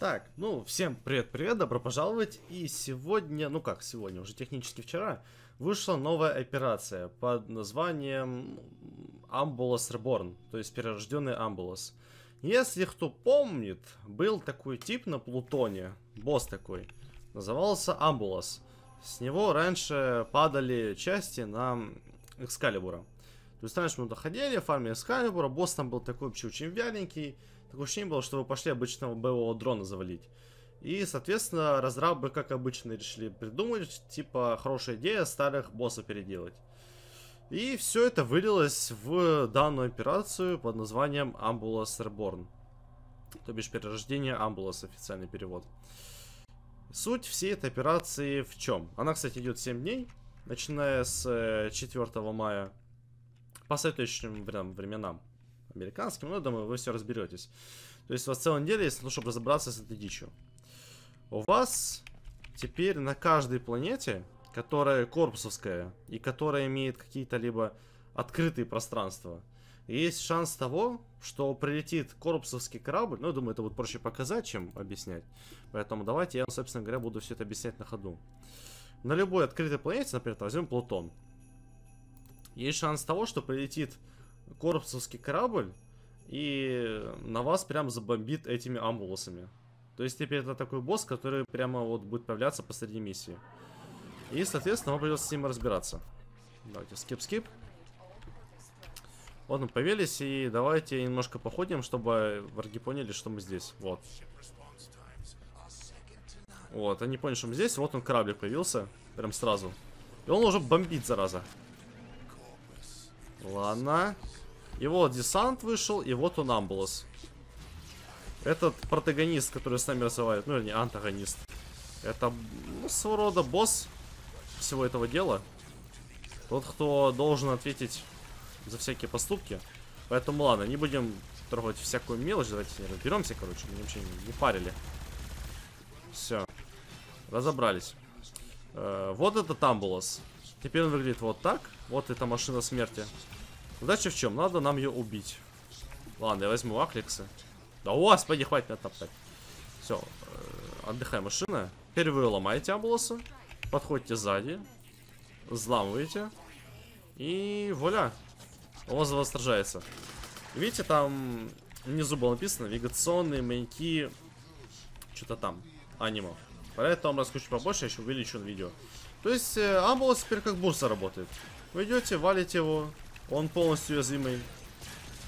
Так, ну, всем привет-привет, добро пожаловать. И сегодня, ну как сегодня, уже технически вчера, вышла новая операция под названием Амбулас Reborn, то есть перерожденный Амбулас. Если кто помнит, был такой тип на Плутоне, босс такой, назывался Амбулас. С него раньше падали части на Экскалибура. То есть раньше мы доходили, фармили Экскалибура, босс там был такой вообще очень вяленький, Такое ощущение было, что вы пошли обычного боевого дрона завалить. И, соответственно, разрабы, как обычно, решили придумать, типа, хорошая идея старых босса переделать. И все это вылилось в данную операцию под названием Ambulus Reborn. То бишь перерождение Ambulus, официальный перевод. Суть всей этой операции в чем? Она, кстати, идет 7 дней, начиная с 4 э, мая по соответствующим временам американским, ну я думаю, вы все разберетесь. То есть у вас в целом деле есть, ну, чтобы разобраться с этой дичью. У вас теперь на каждой планете, которая корпусовская и которая имеет какие-то либо открытые пространства, есть шанс того, что прилетит корпусовский корабль. Ну, я думаю, это будет проще показать, чем объяснять. Поэтому давайте я, собственно говоря, буду все это объяснять на ходу. На любой открытой планете, например, возьмем Плутон. Есть шанс того, что прилетит корпусовский корабль, и на вас прям забомбит этими амбулосами. То есть теперь это такой босс, который прямо вот будет появляться посреди миссии. И, соответственно, вам придется с ним разбираться. Давайте, скип-скип. Вот мы появились и давайте немножко походим, чтобы враги поняли, что мы здесь. Вот. Вот, они поняли, что мы здесь. Вот он, кораблик появился. Прям сразу. И он уже бомбит, зараза. Ладно. И вот десант вышел, и вот он Амбулос. Этот протагонист, который с нами разговаривает, ну или не антагонист. Это ну, своего рода босс всего этого дела. Тот, кто должен ответить за всякие поступки. Поэтому ладно, не будем трогать всякую мелочь. Давайте с разберемся, короче. Меня вообще не, не парили. Все. Разобрались. Э, -э вот это Тамбулос. Теперь он выглядит вот так. Вот эта машина смерти. Удача в чем? Надо нам ее убить. Ладно, я возьму Аклекса. Да у вас, поди, хватит меня топтать. Все, э, отдыхай машина. Теперь вы ломаете Аблоса. Подходите сзади. Взламываете. И вуаля. Он вас сражается. Видите, там внизу было написано навигационные маяки. Что-то там. анимов. Про это вам расскажу побольше, я еще увеличу видео. То есть э, Амбулос теперь как бурса работает. Вы идете, валите его, он полностью уязвимый.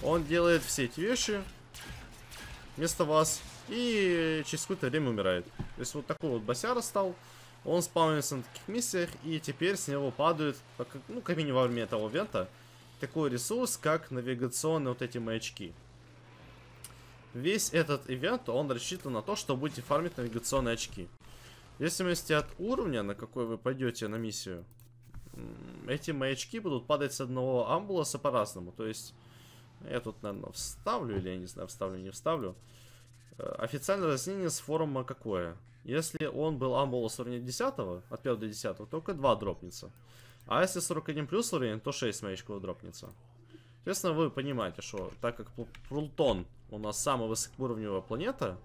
Он делает все эти вещи вместо вас. И через какое-то время умирает. То есть вот такой вот босяра стал. Он спавнится на таких миссиях. И теперь с него падают, ну, как минимум во время того вента, такой ресурс, как навигационные вот эти маячки. Весь этот ивент, он рассчитан на то, что будете фармить навигационные очки. В зависимости от уровня, на какой вы пойдете на миссию, эти маячки будут падать с одного амбуласа по-разному. То есть, я тут, наверное, вставлю, или я не знаю, вставлю, не вставлю. Э, официальное разъяснение с форума какое? Если он был амбулас уровня 10, от 1 до 10, только 2 дропнется. А если 41 плюс уровень, то 6 маячков дропнется. Естественно вы понимаете, что так как Плутон у нас самая высокоуровневая планета,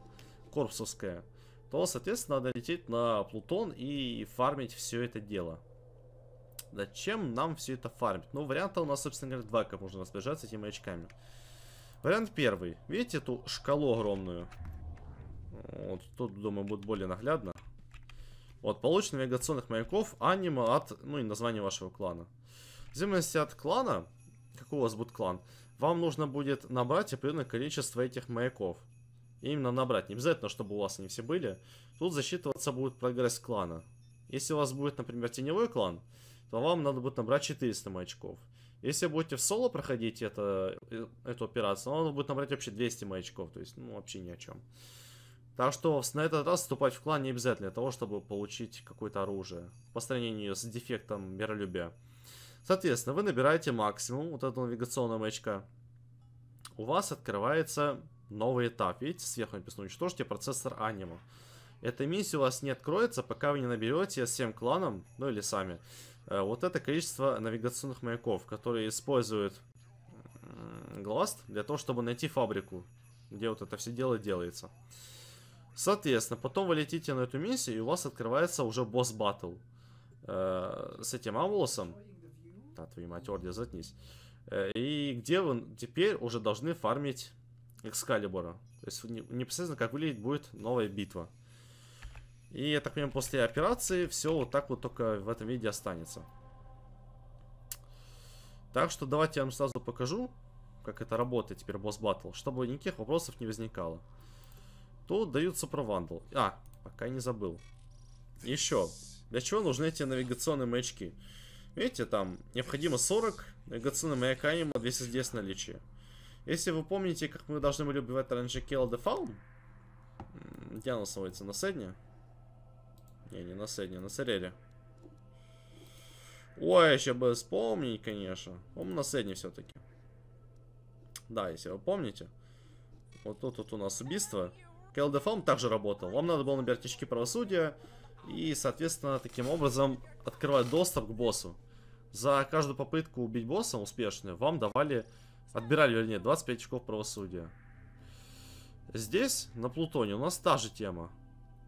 корпусовская, то, соответственно, надо лететь на Плутон и фармить все это дело. Зачем нам все это фармить? Ну, варианта у нас, собственно говоря, два, как можно распоряжаться этими очками. Вариант первый. Видите эту шкалу огромную? Вот тут, думаю, будет более наглядно. Вот, получено навигационных маяков, анима от, ну и название вашего клана. В зависимости от клана, какой у вас будет клан, вам нужно будет набрать определенное количество этих маяков. именно набрать, не обязательно, чтобы у вас они все были. Тут засчитываться будет прогресс клана. Если у вас будет, например, теневой клан, то вам надо будет набрать 400 маячков. Если будете в соло проходить это, э, эту операцию, вам надо будет набрать вообще 200 маячков, то есть, ну, вообще ни о чем. Так что на этот раз вступать в клан не обязательно для того, чтобы получить какое-то оружие по сравнению с дефектом миролюбия. Соответственно, вы набираете максимум вот этого навигационного маячка. У вас открывается новый этап. Видите, сверху написано «Уничтожьте процессор анима». Эта миссия у вас не откроется, пока вы не наберете всем 7 кланом, ну или сами, Э, вот это количество навигационных маяков, которые используют Гласт для того, чтобы найти фабрику, где вот это все дело делается. Соответственно, потом вы летите на эту миссию, и у вас открывается уже босс батл э, с этим Амулосом. Да, твою мать, Орди, заткнись. Э, и где вы теперь уже должны фармить Экскалибура. То есть непосредственно как выглядит будет новая битва. И, я так понимаю, после операции все вот так вот только в этом виде останется. Так что давайте я вам сразу покажу, как это работает теперь босс батл, чтобы никаких вопросов не возникало. Тут даются про провандал. А, пока не забыл. Еще. Для чего нужны эти навигационные маячки? Видите, там необходимо 40 навигационных маяка и 210 наличие. Если вы помните, как мы должны были убивать раньше Кела Дефаун, где она находится? На Седне? Не, не на Сэдди, на Сареле. Ой, еще бы вспомнить, конечно. Он на Сэдди все-таки. Да, если вы помните. Вот тут, тут у нас убийство. КЛДФМ также работал. Вам надо было набирать очки правосудия. И, соответственно, таким образом открывать доступ к боссу. За каждую попытку убить босса успешную вам давали, отбирали, вернее, 25 очков правосудия. Здесь, на Плутоне, у нас та же тема.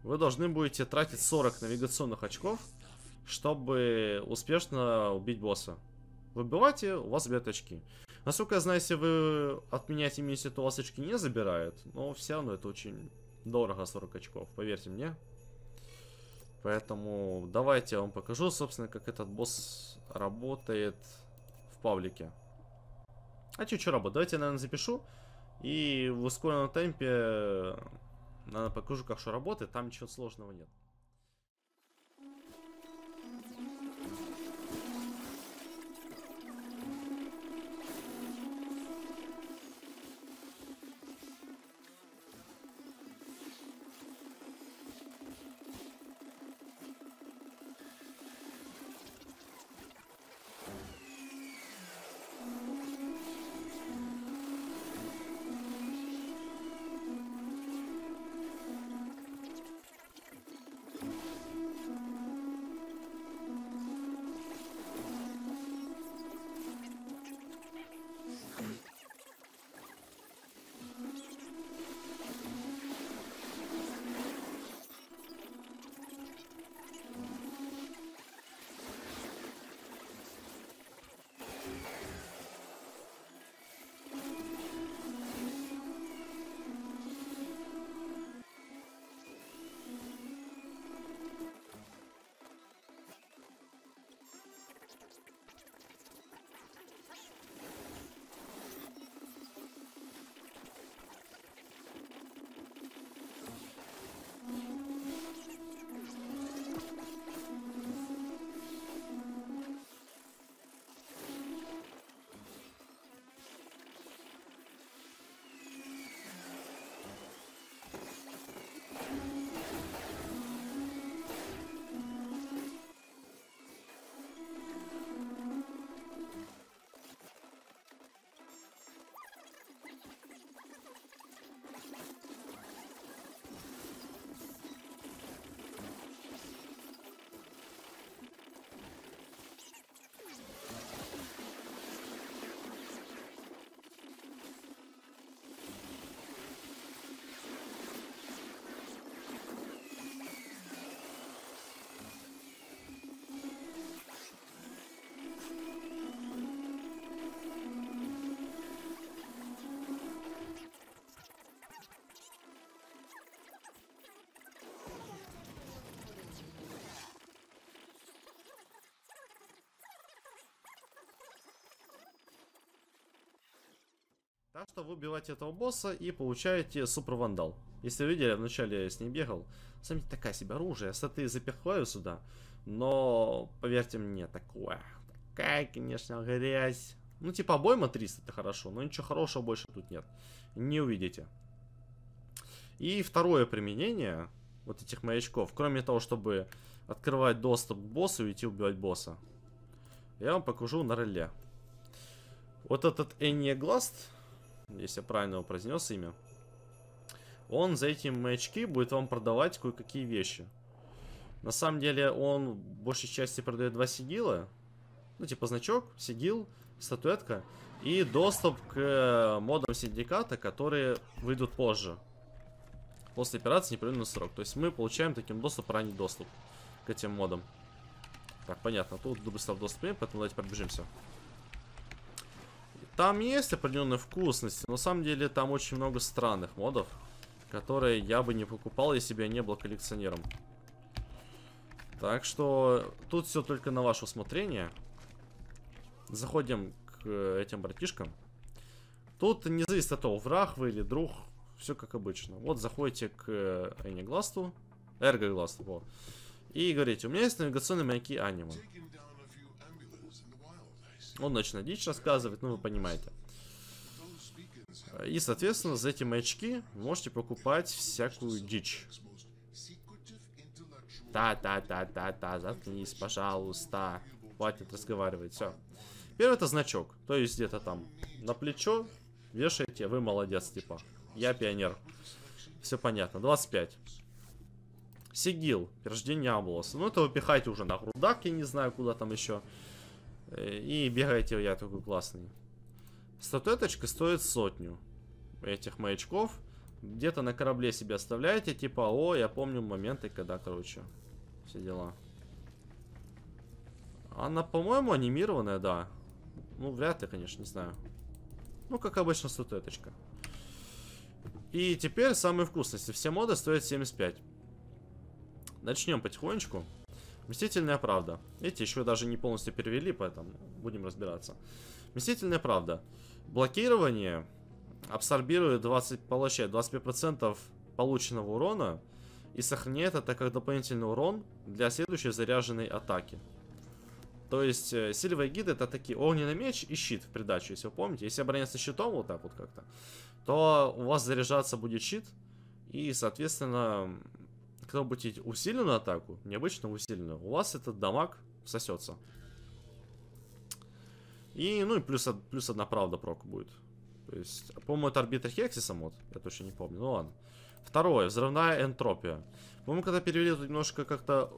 Вы должны будете тратить 40 навигационных очков, чтобы успешно убить босса. Выбивайте, у вас забирают очки. Насколько я знаю, если вы отменяете миссию, то у вас очки не забирают. Но все равно это очень дорого 40 очков, поверьте мне. Поэтому давайте я вам покажу, собственно, как этот босс работает в паблике. А чё, чё работает? Давайте наверное, запишу. И в ускоренном темпе надо покажу, как что работает, там ничего сложного нет. Так что вы убиваете этого босса и получаете супер вандал. Если вы видели, вначале я с ним бегал. Смотрите, такая себе оружие. ты запихаю сюда. Но, поверьте мне, такое. Такая, конечно, грязь. Ну, типа, обойма 300 это хорошо, но ничего хорошего больше тут нет. Не увидите. И второе применение вот этих маячков, кроме того, чтобы открывать доступ к боссу и идти убивать босса, я вам покажу на реле. Вот этот Энни Гласт, если я правильно его произнес имя. Он за эти маячки будет вам продавать кое-какие вещи. На самом деле он в большей части продает два сигила. Ну, типа значок, сигил, статуэтка. И доступ к э, модам синдиката, которые выйдут позже. После операции непрерывный срок. То есть мы получаем таким доступ, ранний доступ к этим модам. Так, понятно. Тут быстро в доступе, поэтому давайте пробежимся. Там есть определенные вкусности, но на самом деле там очень много странных модов, которые я бы не покупал, если бы я не был коллекционером. Так что тут все только на ваше усмотрение. Заходим к э, этим братишкам. Тут не зависит от того, враг вы или друг, все как обычно. Вот заходите к э, Энигласту, Эргогласту, и говорите, у меня есть навигационные маяки анима. Он начинает дичь рассказывать, ну вы понимаете. И, соответственно, за эти маячки можете покупать всякую дичь. Та-та-та-та-та, заткнись, пожалуйста. Хватит разговаривать, все. Первый это значок, то есть где-то там на плечо вешайте, вы молодец, типа. Я пионер. Все понятно, 25. Сигил, рождение Амулоса. Ну это вы пихайте уже на грудак, я не знаю, куда там еще. И бегаете, я такой классный. Статуэточка стоит сотню этих маячков. Где-то на корабле себе оставляете, типа, о, я помню моменты, когда, короче, все дела. Она, по-моему, анимированная, да. Ну, вряд ли, конечно, не знаю. Ну, как обычно, статуэточка. И теперь самые вкусности. Все моды стоят 75. Начнем потихонечку. Мстительная правда. Эти еще даже не полностью перевели, поэтому будем разбираться. Мстительная правда. Блокирование абсорбирует 20, получает 25% полученного урона и сохраняет это как дополнительный урон для следующей заряженной атаки. То есть э, силовые гиды это такие огненный меч и щит в придачу, если вы помните. Если обороняться щитом вот так вот как-то, то у вас заряжаться будет щит. И, соответственно, хотел бутить усиленную атаку, необычно усиленную, у вас этот дамаг сосется. И, ну и плюс, плюс одна правда прок будет. То есть, по-моему, это арбитр Хексиса мод. Я точно не помню, ну ладно. Второе, взрывная энтропия. По-моему, когда перевели, тут немножко как-то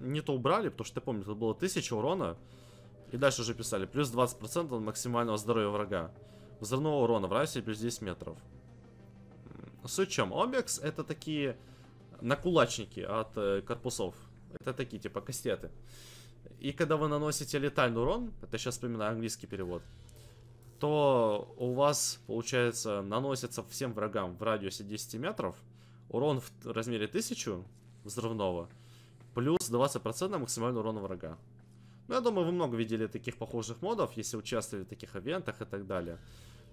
не то убрали, потому что, ты помню, тут было 1000 урона. И дальше уже писали, плюс 20% от максимального здоровья врага. Взрывного урона в радиусе плюс 10 метров. Суть в чем, Обекс это такие на кулачники от э, корпусов. Это такие, типа, кастеты. И когда вы наносите летальный урон, это сейчас вспоминаю английский перевод, то у вас, получается, наносится всем врагам в радиусе 10 метров урон в размере 1000 взрывного, плюс 20% максимального урона врага. Ну, я думаю, вы много видели таких похожих модов, если участвовали в таких ивентах и так далее.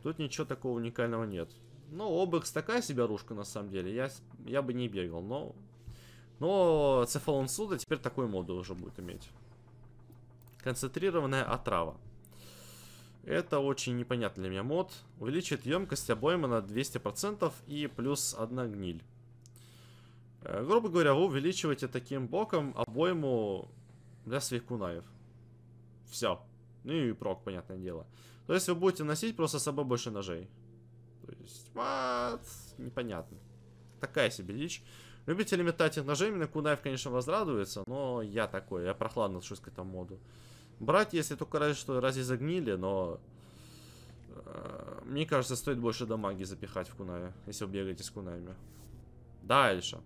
Тут ничего такого уникального нет. Ну, Обекс такая себе рушка, на самом деле. Я, я бы не бегал, но... Но Цефалон Суда теперь такую моду уже будет иметь. Концентрированная отрава. Это очень непонятный для меня мод. Увеличит емкость обойма на 200% и плюс одна гниль. Э, грубо говоря, вы увеличиваете таким боком обойму для своих кунаев. Все. Ну и прок, понятное дело. То есть вы будете носить просто с собой больше ножей. То есть, what? Непонятно. Такая себе дичь. Любители метать их ножами на кунайф конечно, возрадуется, но я такой, я прохладно отношусь к этому моду. Брать, если только разве что разве загнили, но... Э, мне кажется, стоит больше дамаги запихать в Кунаве, если вы бегаете с Кунаями. Дальше.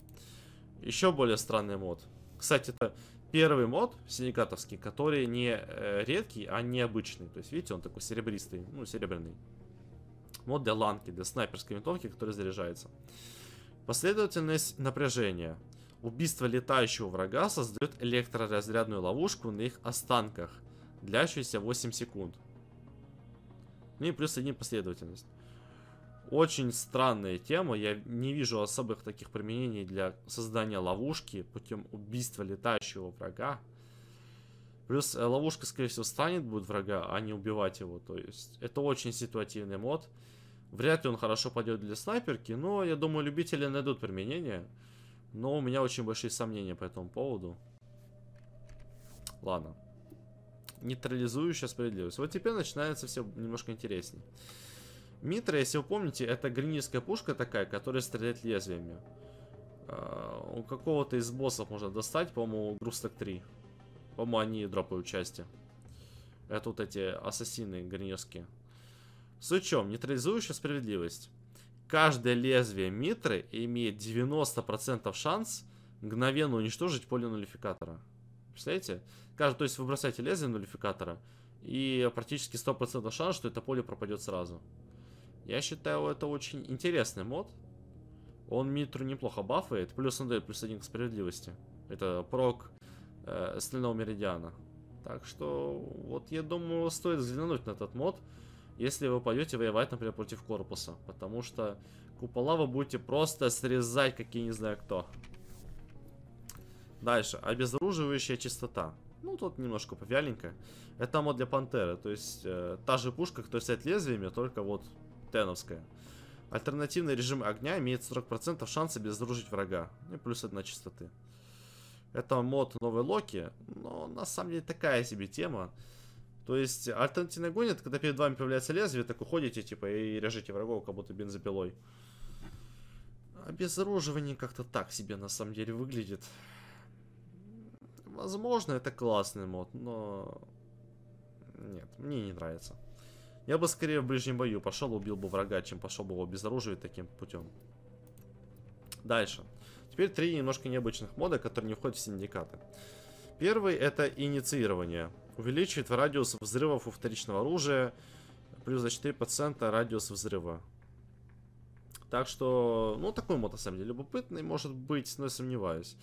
Еще более странный мод. Кстати, это первый мод синикатовский, который не э, редкий, а необычный. То есть, видите, он такой серебристый, ну, серебряный мод для ланки, для снайперской винтовки, которая заряжается. Последовательность напряжения. Убийство летающего врага создает электроразрядную ловушку на их останках, длящуюся 8 секунд. Ну и плюс один последовательность. Очень странная тема, я не вижу особых таких применений для создания ловушки путем убийства летающего врага. Плюс э, ловушка, скорее всего, станет будет врага, а не убивать его. То есть это очень ситуативный мод. Вряд ли он хорошо пойдет для снайперки, но я думаю, любители найдут применение. Но у меня очень большие сомнения по этому поводу. Ладно. Нейтрализующая справедливость. Вот теперь начинается все немножко интереснее. Митра, если вы помните, это гринирская пушка такая, которая стреляет лезвиями. Э, у какого-то из боссов можно достать, по-моему, грусток 3. По-моему, они дропают части. Это вот эти ассасины гриневские. чем? нейтрализующая справедливость. Каждое лезвие Митры имеет 90% шанс мгновенно уничтожить поле нулификатора. Представляете? Каждый, то есть вы бросаете лезвие нулификатора, и практически 100% шанс, что это поле пропадет сразу. Я считаю, это очень интересный мод. Он Митру неплохо бафает, плюс он дает плюс один к справедливости. Это прок э, Стального Меридиана. Так что, вот я думаю, стоит взглянуть на этот мод, если вы пойдете воевать, например, против корпуса. Потому что купола вы будете просто срезать, какие не знаю кто. Дальше. Обезоруживающая чистота. Ну, тут немножко повяленько. Это мод для Пантеры. То есть, э, та же пушка, которая стоит лезвиями, только вот теновская. Альтернативный режим огня имеет 40% шанса обезоружить врага. Ну и плюс одна чистоты. Это мод новой Локи, но на самом деле такая себе тема. То есть альтернативный гонит, когда перед вами появляется лезвие, так уходите, типа, и режете врагов, как будто бензопилой. Обезоруживание как-то так себе на самом деле выглядит. Возможно, это классный мод, но... Нет, мне не нравится. Я бы скорее в ближнем бою пошел, убил бы врага, чем пошел бы его обезоруживать таким путем. Дальше. Дальше. Теперь три немножко необычных мода, которые не входят в синдикаты. Первый это инициирование. Увеличивает радиус взрывов у вторичного оружия плюс за 4% радиус взрыва. Так что, ну такой мод на самом деле любопытный, может быть, но я сомневаюсь.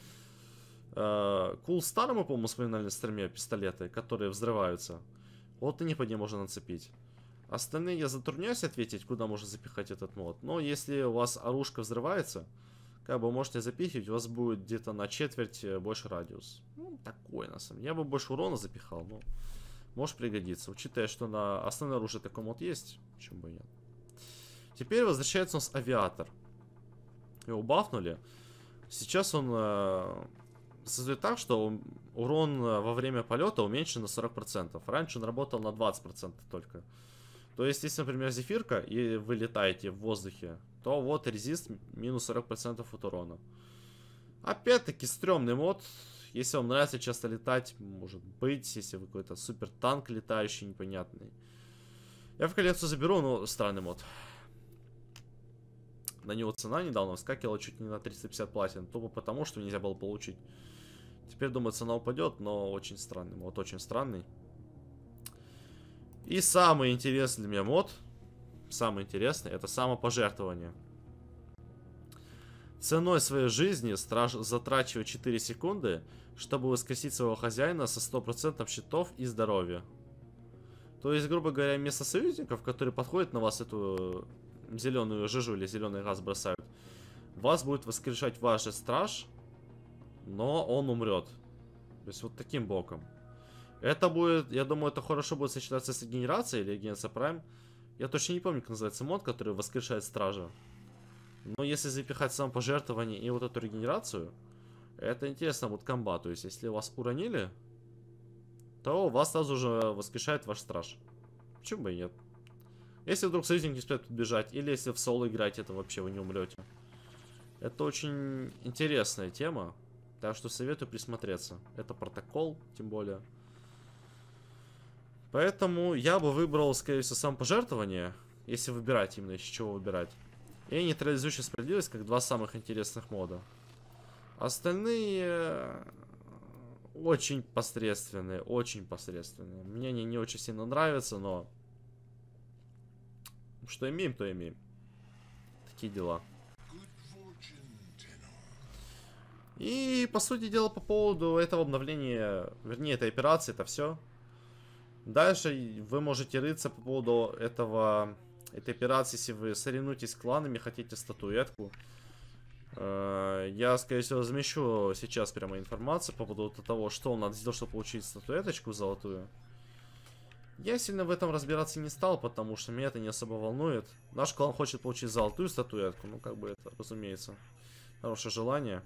Э, кул Стар мы, по-моему, вспоминали на стриме пистолеты, которые взрываются. Вот и не под ним можно нацепить. Остальные я затрудняюсь ответить, куда можно запихать этот мод. Но если у вас оружка взрывается, как бы можете запихивать, у вас будет где-то на четверть э, больше радиус. Ну, такой на самом деле. Я бы больше урона запихал, но может пригодиться. Учитывая, что на основное оружие такой мод есть, почему бы и нет. Теперь возвращается у нас авиатор. Его бафнули. Сейчас он э, создает так, что урон э, во время полета уменьшен на 40%. Раньше он работал на 20% только. То есть, если, например, зефирка, и вы летаете в воздухе, то вот резист минус 40% от урона. Опять-таки, стрёмный мод. Если вам нравится часто летать, может быть, если вы какой-то супер танк летающий, непонятный. Я в коллекцию заберу, но странный мод. На него цена недавно вскакивала чуть не на 350 платин, тупо потому, что нельзя было получить. Теперь, думаю, цена упадет, но очень странный мод, очень странный. И самый интересный для меня мод, самый интересный, это самопожертвование. Ценой своей жизни страж затрачивает 4 секунды, чтобы воскресить своего хозяина со стопроцентным счетов и здоровья. То есть, грубо говоря, вместо союзников, которые подходят на вас эту э, зеленую жижу или зеленый газ бросают, вас будет воскрешать ваш страж, но он умрет. То есть вот таким боком. Это будет, я думаю, это хорошо будет сочетаться с регенерацией или регенерация прайм. Я точно не помню, как называется мод, который воскрешает стража. Но если запихать сам пожертвование и вот эту регенерацию, это интересно будет комбат. То есть, если вас уронили, то вас сразу же воскрешает ваш страж. Почему бы и нет? Если вдруг союзник не успеет подбежать, или если в соло играть, это вообще вы не умрете. Это очень интересная тема, так что советую присмотреться. Это протокол, тем более. Поэтому я бы выбрал, скорее всего, самопожертвование, если выбирать именно, из чего выбирать. И нейтрализующая справедливость, как два самых интересных мода. Остальные э, очень посредственные, очень посредственные. Мне они не очень сильно нравятся, но что имеем, то имеем. Такие дела. И, по сути дела, по поводу этого обновления, вернее, этой операции, это все. Дальше вы можете рыться по поводу этого, этой операции, если вы соревнуетесь с кланами, хотите статуэтку. Э, я, скорее всего, размещу сейчас прямо информацию по поводу того, что надо сделать, чтобы получить статуэточку золотую. Я сильно в этом разбираться не стал, потому что меня это не особо волнует. Наш клан хочет получить золотую статуэтку, ну как бы это, разумеется. Хорошее желание.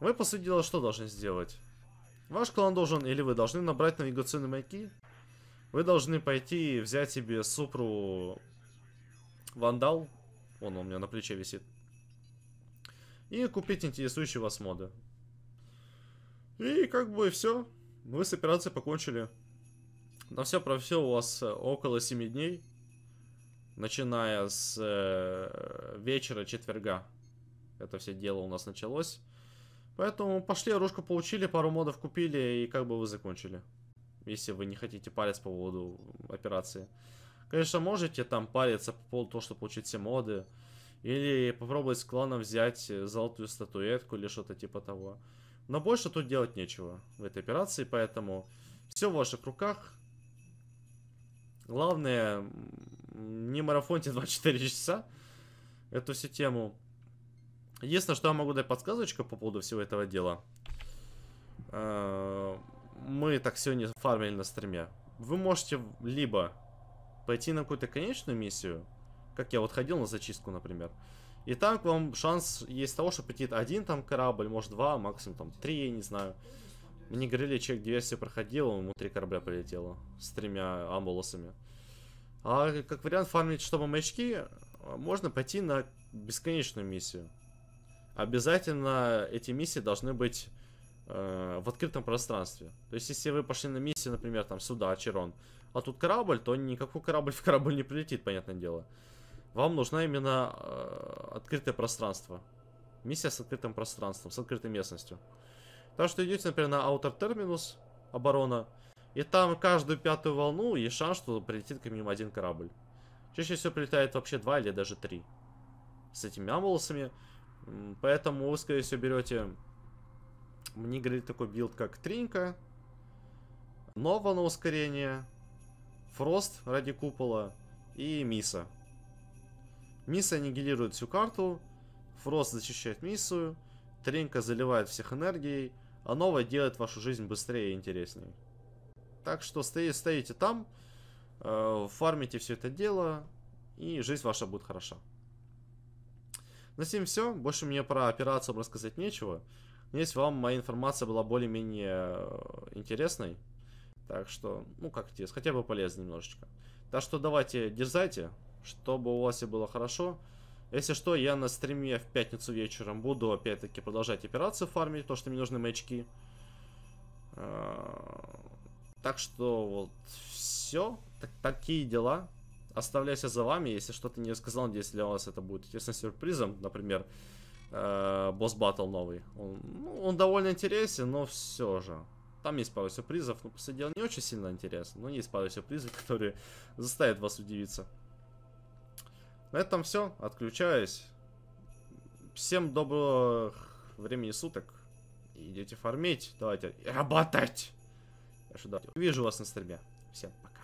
Вы, по сути дела, что должны сделать? Ваш клан должен, или вы должны набрать навигационные маяки. Вы должны пойти и взять себе супру вандал. Вон он у меня на плече висит. И купить интересующие вас моды. И как бы все. Вы с операцией покончили. На все про все у вас э, около 7 дней. Начиная с э, вечера четверга. Это все дело у нас началось. Поэтому пошли, оружку получили, пару модов купили, и как бы вы закончили. Если вы не хотите париться по поводу операции. Конечно, можете там париться по поводу того, чтобы получить все моды. Или попробовать с клана взять золотую статуэтку или что-то типа того. Но больше тут делать нечего в этой операции, поэтому все в ваших руках. Главное, не марафоньте 24 часа эту всю тему. Единственное, что я могу дать подсказочку по поводу всего этого дела. Э, мы так сегодня фармили на стриме. Вы можете либо пойти на какую-то конечную миссию, как я вот ходил на зачистку, например, и там к вам шанс есть того, что прийти один там корабль, может два, максимум там три, я не знаю. Мне говорили, человек диверсию проходил, ему три корабля полетело с тремя амбулосами. А как вариант фармить чтобы очки, можно пойти на бесконечную миссию обязательно эти миссии должны быть э, в открытом пространстве. То есть, если вы пошли на миссию, например, там сюда, Черон, а тут корабль, то никакой корабль в корабль не прилетит, понятное дело. Вам нужно именно э, открытое пространство. Миссия с открытым пространством, с открытой местностью. Так что идете, например, на Outer Terminus, оборона, и там каждую пятую волну есть шанс, что прилетит к минимум один корабль. Чаще всего прилетает вообще два или даже три. С этими амулосами Поэтому вы, скорее всего, берете... Мне говорит такой билд, как Тринка. Нова на ускорение. Фрост ради купола. И Миса. Миса аннигилирует всю карту. Фрост защищает Миссу. Тринка заливает всех энергией. А Нова делает вашу жизнь быстрее и интереснее. Так что стоите, стоите там. Э, фармите все это дело. И жизнь ваша будет хороша. На этом все. Больше мне про операцию рассказать нечего. Если вам моя информация была более-менее э, интересной. Так что, ну как тебе, хотя бы полезно немножечко. Так что давайте, дерзайте, чтобы у вас все было хорошо. Если что, я на стриме в пятницу вечером буду опять-таки продолжать операцию фармить, потому что мне нужны мечки. Э, так что вот все, так, такие дела оставляю все за вами, если что-то не сказал, надеюсь, для вас это будет интересным сюрпризом, например, э, босс батл новый. Он, ну, он довольно интересен, но все же. Там есть пару сюрпризов, но, по дела, не очень сильно интересно, но есть пару сюрпризов, которые заставят вас удивиться. На этом все, отключаюсь. Всем доброго времени суток. Идите фармить, давайте работать. Я же вижу вас на стриме. Всем пока.